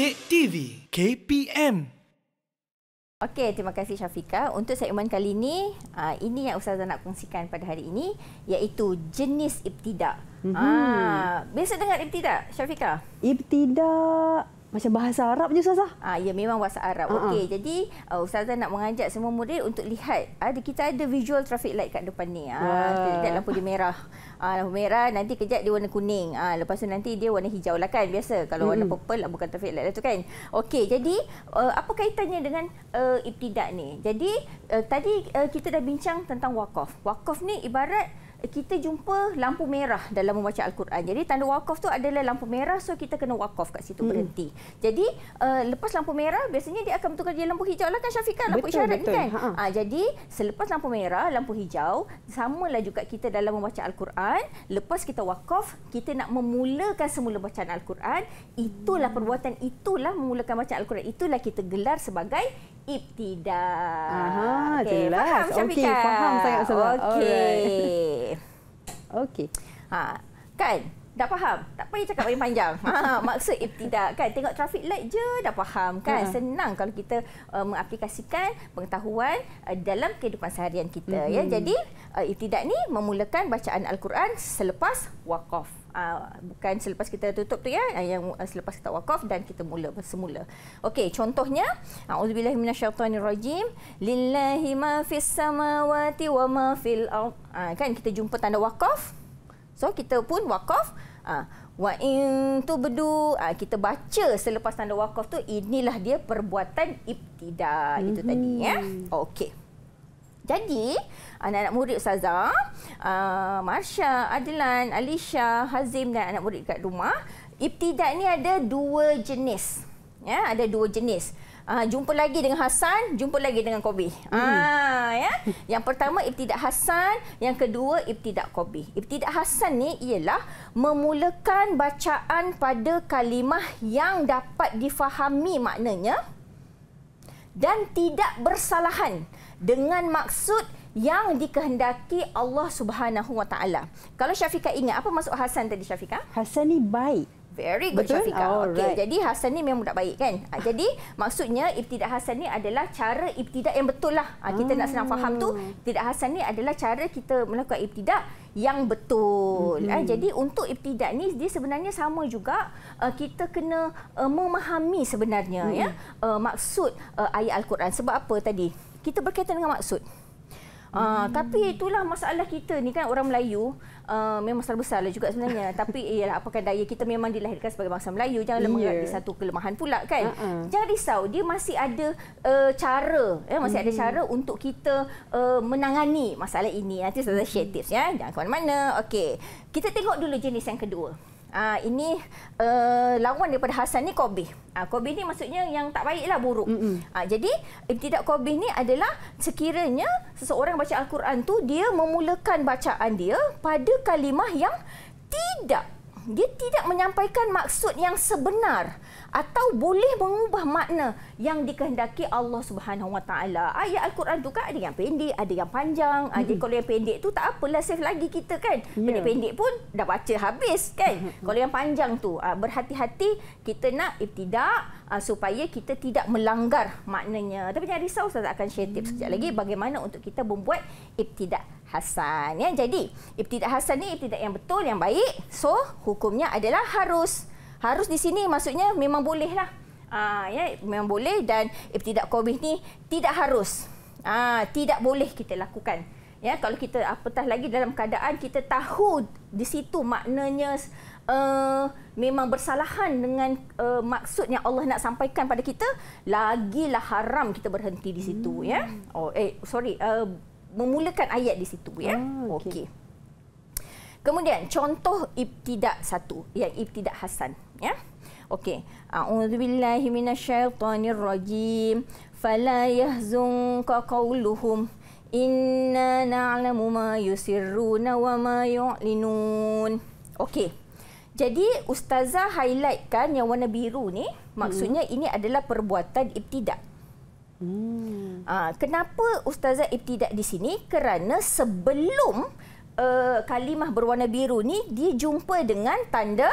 Update TV KPM Okey, terima kasih Syafika. Untuk segmen kali ini, ah, ini yang Ustazah nak kongsikan pada hari ini iaitu jenis ibtidak. Mm-hmm. Ah, biasa dengar ibtidak, Syafika? Ibtidak macam bahasa Arab je Ustazah. Ah ya memang bahasa Arab. Uh-huh. Okey jadi uh, Ustazah nak mengajak semua murid untuk lihat ada kita ada visual traffic light kat depan ni. Ah uh, wow. lampu dia merah. Ah uh, lampu merah nanti kejap dia warna kuning. Ah uh, lepas tu nanti dia warna hijau lah kan biasa. Kalau hmm. warna purple lah bukan traffic light lah tu kan. Okey jadi uh, apa kaitannya dengan uh, ibtidak ni? Jadi uh, tadi uh, kita dah bincang tentang wakaf. Wakaf ni ibarat kita jumpa lampu merah dalam membaca Al-Quran. Jadi tanda wakaf tu adalah lampu merah so kita kena wakaf kat situ hmm. berhenti. Jadi uh, lepas lampu merah biasanya dia akan bertukar jadi lampu hijau lah kan Syafiqah lampu betul, isyarat betul. kan. Ha. Ha, jadi selepas lampu merah, lampu hijau samalah juga kita dalam membaca Al-Quran. Lepas kita wakaf, kita nak memulakan semula bacaan Al-Quran. Itulah hmm. perbuatan itulah memulakan bacaan Al-Quran. Itulah kita gelar sebagai ibtidah. okay, jelas. Faham, okay, faham sangat sebab. Okay. Alright. Okey. Ha, kan? Dah faham? Tak payah cakap panjang-panjang. Ha, maksud ibtidak kan? Tengok traffic light je dah faham kan? Uh-huh. Senang kalau kita uh, mengaplikasikan pengetahuan uh, dalam kehidupan seharian kita. Uh-huh. Ya? Mm-hmm. Jadi, uh, ibtidak ni memulakan bacaan Al-Quran selepas wakaf uh, bukan selepas kita tutup tu ya ah, yang uh, selepas kita wakaf dan kita mula semula okey contohnya auzubillahi minasyaitonirrajim lillahi ma fis samawati wa ma fil ard kan kita jumpa tanda wakaf so kita pun wakaf uh, wa in tubdu uh, kita baca selepas tanda wakaf tu inilah dia perbuatan ibtida mm-hmm. itu tadi ya mhm. okey jadi, anak-anak murid Ustazah, uh, Marsha, Adilan, Alicia, Hazim dan anak murid dekat rumah, ibtidak ni ada dua jenis. Ya, ada dua jenis. Uh, jumpa lagi dengan Hasan, jumpa lagi dengan Kobi. Hmm. Ah, ya. Yang pertama ibtidak Hasan, yang kedua ibtidak Kobi. Ibtidak Hasan ni ialah memulakan bacaan pada kalimah yang dapat difahami maknanya dan tidak bersalahan dengan maksud yang dikehendaki Allah Subhanahu Wa Taala. Kalau Syafika ingat apa maksud Hasan tadi Syafika? Hasan ni baik. Very good Betul? Syafika. Oh, Okey, right. jadi Hasan ni memang budak baik kan? Ah, ah. Jadi maksudnya ibtidak Hasan ni adalah cara ibtidak yang betul lah. Ah, kita oh. nak senang faham tu, ibtidak Hasan ni adalah cara kita melakukan ibtidak yang betul. Mm-hmm. Jadi untuk ibtidak ni dia sebenarnya sama juga kita kena memahami sebenarnya mm. ya mm-hmm. maksud ayat al-Quran sebab apa tadi? kita berkaitan dengan maksud. Uh, hmm. Tapi itulah masalah kita ni kan orang Melayu uh, memang besar besar lah juga sebenarnya. tapi ialah apakah daya kita memang dilahirkan sebagai bangsa Melayu jangan yeah. menganggap satu kelemahan pula kan. Uh-uh. Jangan risau dia masih ada uh, cara ya masih hmm. ada cara untuk kita uh, menangani masalah ini nanti saya share tips ya jangan ke mana-mana. Okey. Kita tengok dulu jenis yang kedua. Uh, ini uh, lawan daripada Hasan ni Kobe. Uh, Kobe ni maksudnya yang tak baiklah buruk. Mm-hmm. Uh, jadi tidak Kobe ni adalah sekiranya seseorang baca Al-Quran tu dia memulakan bacaan dia pada kalimah yang tidak dia tidak menyampaikan maksud yang sebenar atau boleh mengubah makna yang dikehendaki Allah Subhanahu Wa Taala. Ayat Al-Quran tu kan ada yang pendek, ada yang panjang. Hmm. Ah, Jadi kalau yang pendek tu tak apalah save lagi kita kan. Pendek-pendek ya. pun dah baca habis kan. kalau yang panjang tu ah, berhati-hati kita nak ibtidak ah, supaya kita tidak melanggar maknanya. Tapi jangan risau saya akan share tips hmm. sekejap lagi bagaimana untuk kita membuat ibtidak. Hasan. Ya? Jadi, ibtidak Hasan ni ibtidak yang betul, yang baik. So, hukumnya adalah harus. Harus di sini maksudnya memang bolehlah. Ah, uh, ya? Memang boleh dan ibtidak Qobih ni tidak harus. Ah, tidak boleh kita lakukan. Ya, kalau kita apatah lagi dalam keadaan kita tahu di situ maknanya uh, memang bersalahan dengan uh, eh, maksud yang Allah nak sampaikan pada kita, lagilah haram kita berhenti di situ ya. hmm. ya. Oh eh sorry uh, memulakan ayat di situ ya. Ah, okay. okay. Kemudian contoh ibtidak satu yang ibtidak Hasan ya. Okey. A'udzubillahi minasyaitonirrajim. Fala yahzunka qauluhum. Inna na'lamu ma yusirruna wa ma yu'linun. Okey. Jadi ustazah highlightkan yang warna biru ni maksudnya hmm. ini adalah perbuatan ibtidak. Hmm. Uh, kenapa Ustazah Ibtidak di sini? Kerana sebelum uh, kalimah berwarna biru ni dia jumpa dengan tanda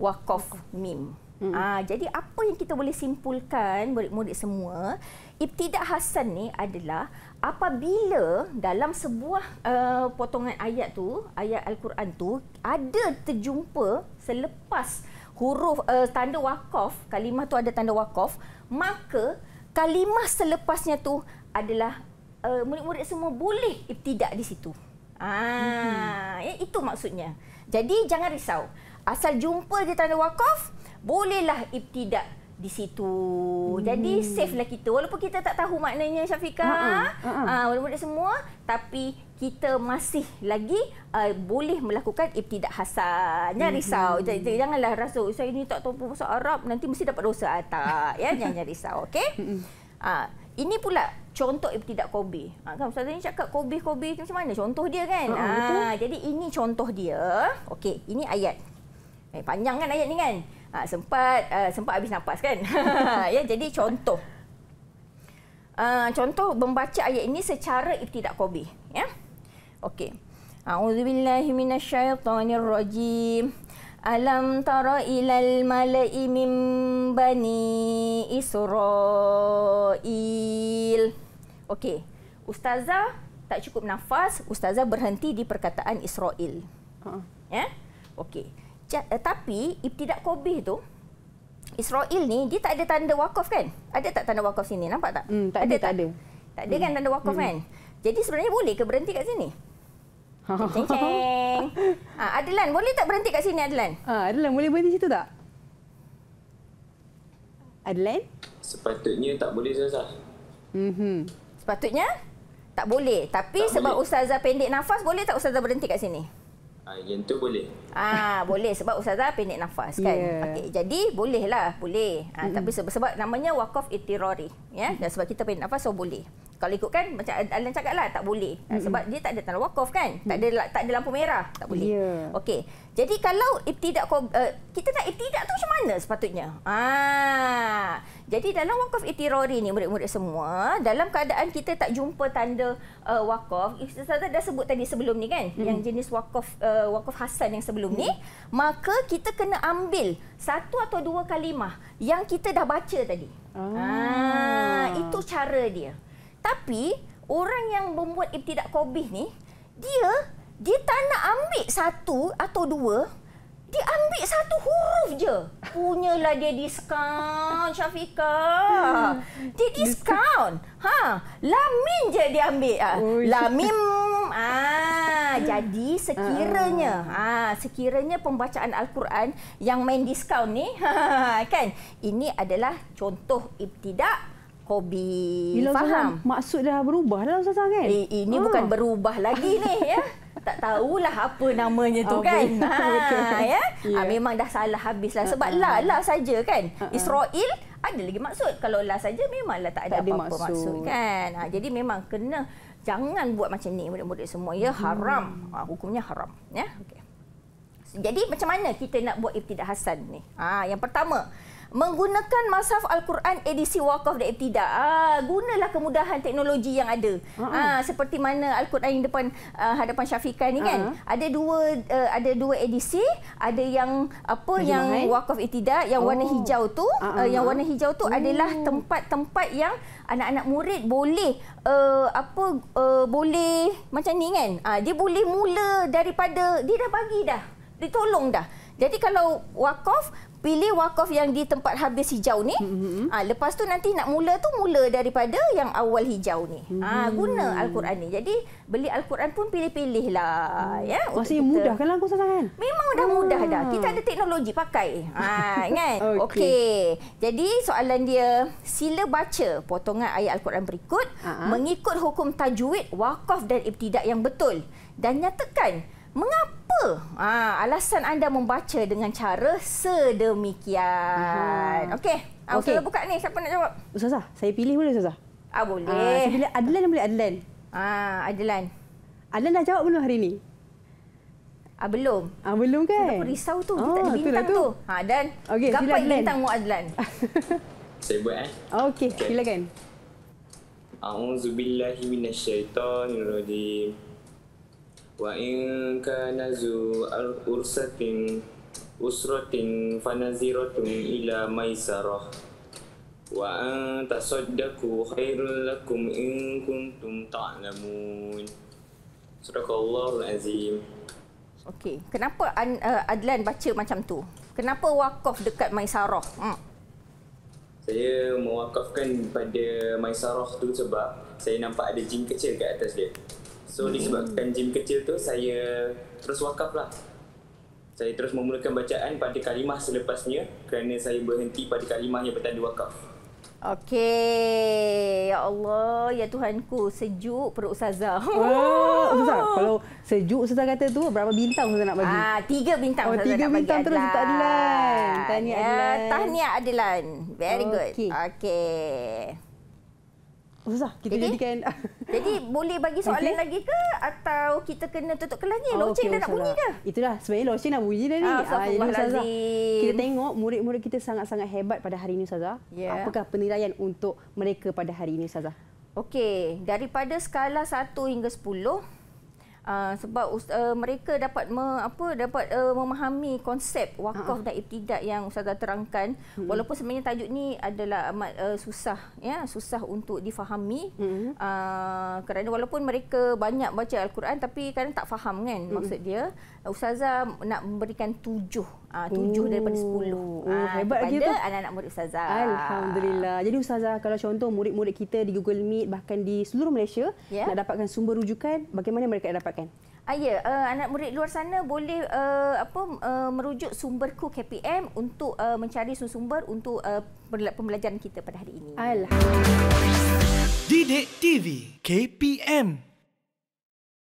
wakaf mim. Hmm. Uh, jadi apa yang kita boleh simpulkan murid-murid semua, Ibtidak Hasan ni adalah apabila dalam sebuah uh, potongan ayat tu, ayat Al-Quran tu ada terjumpa selepas huruf uh, tanda wakaf, kalimah tu ada tanda wakaf, maka kalimah selepasnya tu adalah uh, murid-murid semua boleh ibtidak di situ. Ah, hmm. ya, itu maksudnya. Jadi jangan risau. Asal jumpa je tanda wakaf, bolehlah ibtidak di situ. Hmm. Jadi safe lah kita walaupun kita tak tahu maknanya Syafika. Walaupun uh-uh. uh-uh. uh, semua tapi kita masih lagi uh, boleh melakukan ibtidak hasan. Jangan risau. Hmm. janganlah rasa saya ini tak tahu bahasa Arab nanti mesti dapat dosa ah, tak, ya jangan risau okey. Ha uh, ini pula contoh ibtidak kobe. Ha uh, kan ustaz ni cakap kobe kobe tu macam mana contoh dia kan. Ha uh-uh, jadi ini contoh dia. okay? ini ayat. Eh panjang kan ayat ni kan? ha, sempat uh, sempat habis nafas kan ya jadi contoh uh, contoh membaca ayat ini secara tidak kobi, ya okey auzubillahi minasyaitonirrajim Alam tara ilal mala'i min bani Israel. Okey. Ustazah tak cukup nafas, ustazah berhenti di perkataan Israel. Ha. Ya? Yeah? Okey ja, eh, tapi ibtidak kobih tu Israel ni dia tak ada tanda wakaf kan? Ada tak tanda wakaf sini nampak tak? Hmm, tak ada, ada tak ada. Tak ada kan hmm. kan tanda wakaf hmm. kan? Jadi sebenarnya boleh ke berhenti kat sini? Ceng ha, ah, Adlan, boleh tak berhenti kat sini Adlan? Ha, Adlan, boleh berhenti situ tak? Adlan? Sepatutnya tak boleh Ustazah. Mm-hmm. Sepatutnya tak boleh. Tapi tak sebab boleh. Ustazah pendek nafas, boleh tak Ustazah berhenti kat sini? Ah, yang tu boleh. Ah boleh sebab ustazah pendek nafas kan. Yeah. Okey jadi bolehlah, boleh. Ah mm-hmm. tapi sebab sebab namanya wakaf itirari ya. Dan sebab kita pendek nafas so boleh. Kalau ikut kan macam Alan cakap lah tak boleh. Mm-hmm. Sebab dia tak ada tanda wakaf kan. Mm-hmm. Tak ada tak ada lampu merah, tak boleh. Yeah. Okey. Jadi kalau ibtidak eh, kita nak ibtidak tu macam mana sepatutnya? Ah jadi dalam wakaf itirori ni murid-murid semua, dalam keadaan kita tak jumpa tanda uh, wakaf, eh, Ustazah dah sebut tadi sebelum ni kan, hmm. yang jenis wakaf uh, wakaf Hasan yang sebelum hmm. ni, maka kita kena ambil satu atau dua kalimah yang kita dah baca tadi. Ah. ah, itu cara dia. Tapi orang yang membuat ibtidak kobih ni, dia dia tak nak ambil satu atau dua dia ambil satu huruf je. Punyalah dia diskaun, Syafika. Hmm. Dia diskaun. Ha, lamin je dia ambil. Ha. Lamim. Ah, ha. jadi sekiranya, ah, ah. ha. sekiranya pembacaan Al-Quran yang main diskaun ni, ha. kan? Ini adalah contoh ibtidak Hobi. Bila faham? Faham. Maksud dah berubah dalam Ustazah kan? Eh, ini ha. bukan berubah lagi ni. Ya? tak tahulah apa namanya tu oh, kan. Ha, okay. yeah. ha, ya. memang dah salah habislah. Ha, Sebab uh-huh. lah, ha. lah saja kan. Uh-huh. Israel ada lagi maksud. Kalau lah saja memanglah tak ada apa-apa maksud. maksud kan. Ha, jadi memang kena jangan buat macam ni murid-murid semua. Ya hmm. haram. Ha, hukumnya haram. Ya. Okay. Jadi macam mana kita nak buat ibtidak hasan ni? Ha, yang pertama, menggunakan masaf al-Quran edisi wakaf dan ibtida. Ah gunalah kemudahan teknologi yang ada. Uh ah. -huh. Ah seperti mana al-Quran yang depan uh, hadapan Syafiqah ni Uh kan. ah. -huh. Ada dua uh, ada dua edisi, ada yang apa Haji yang wakaf ibtida yang oh. Eh, warna hijau tu, uh -huh. uh, yang warna hijau tu uh adalah oh. tempat-tempat yang anak-anak murid boleh uh, apa uh, boleh macam ni kan? Ah dia boleh mula daripada dia dah bagi dah. Ditolong dah. Jadi kalau wakaf pilih wakaf yang di tempat habis hijau ni. Mm-hmm. Ha, lepas tu nanti nak mula tu mula daripada yang awal hijau ni. Ah, mm-hmm. Ah ha, guna al-Quran ni. Jadi beli al-Quran pun pilih-pilih lah mm. ya. Pasti mudah kan lah aku kan? Memang dah ah. mudah dah. Kita ah. ada teknologi pakai. Ha kan? Okey. Okay. Jadi soalan dia sila baca potongan ayat al-Quran berikut uh-huh. mengikut hukum tajwid wakaf dan ibtidak yang betul dan nyatakan mengapa Kenapa ha, alasan anda membaca dengan cara sedemikian? Uh-huh. Okey, ha, ah, okay. Ustazah buka ni. Siapa nak jawab? Ustazah, saya pilih boleh Ustazah? Ah, boleh. Ha, saya pilih Adlan boleh Adlan? Ha, Adlan. Adlan dah jawab belum hari ini? Ah, belum. Ah, belum kan? Kenapa risau tu? Oh, Kita tak ada bintang tu. Ha, dan okay, gapai bintang mu Adlan. saya buat eh. Okey, okay. silakan. A'udzubillahiminasyaitanirrojim. Okay wa in kana zu ursatin usratin fanaziratun ila maisarah wa an tasaddaku khairul lakum in kuntum ta'lamun Surah azim Okey, kenapa eh, Adlan baca macam tu? Kenapa wakaf dekat Maisarah? Hmm. Saya mewakafkan pada Maisarah tu sebab saya nampak ada jin kecil kat atas dia. So hmm. disebabkan gym kecil tu saya terus wakaf lah Saya terus memulakan bacaan pada kalimah selepasnya Kerana saya berhenti pada kalimah yang bertanda wakaf Okey, ya Allah, ya Tuhanku, sejuk perut Ustazah. Oh, Ustazah, kalau sejuk Ustazah kata tu berapa bintang Ustazah nak bagi? Ah, tiga bintang oh, Ustazah tiga nak bagi. bintang terus Ustazah ya, Adlan. Tahniah Adlan. Ya, tahniah Adlan. Very okay. good. Okey. Susah. Kita okay. jadikan. Jadi boleh bagi soalan okay. lagi ke atau kita kena tutup kelas ni? Oh, loceng okay, dah nak bunyi lah. ke? Itulah sebenarnya loceng nak bunyi dah ni. Ah, ah, Ustazah, kita tengok murid-murid kita sangat-sangat hebat pada hari ini Ustazah. Yeah. Apakah penilaian untuk mereka pada hari ini Ustazah? Okey, daripada skala 1 hingga 10, Ah, sebab uh, mereka dapat me, apa dapat uh, memahami konsep wakaf dan ibtidak yang ustazah terangkan uh walaupun sebenarnya tajuk ni adalah amat uh, susah ya susah untuk difahami uh uh, kerana walaupun mereka banyak baca al-Quran tapi kadang tak faham kan uh maksud dia ustazah nak memberikan tujuh uh, tujuh daripada oh, sepuluh. Oh, uh, hebat lagi tu. anak-anak murid Ustazah. Alhamdulillah. Jadi Ustazah, kalau contoh murid-murid kita di Google Meet, bahkan di seluruh Malaysia, yeah. nak dapatkan sumber rujukan, bagaimana mereka nak dapatkan? Ah, ya, uh, anak murid luar sana boleh uh, apa uh, merujuk sumberku KPM untuk uh, mencari sumber untuk uh, pembelajaran kita pada hari ini. Alhamdulillah. Didik TV KPM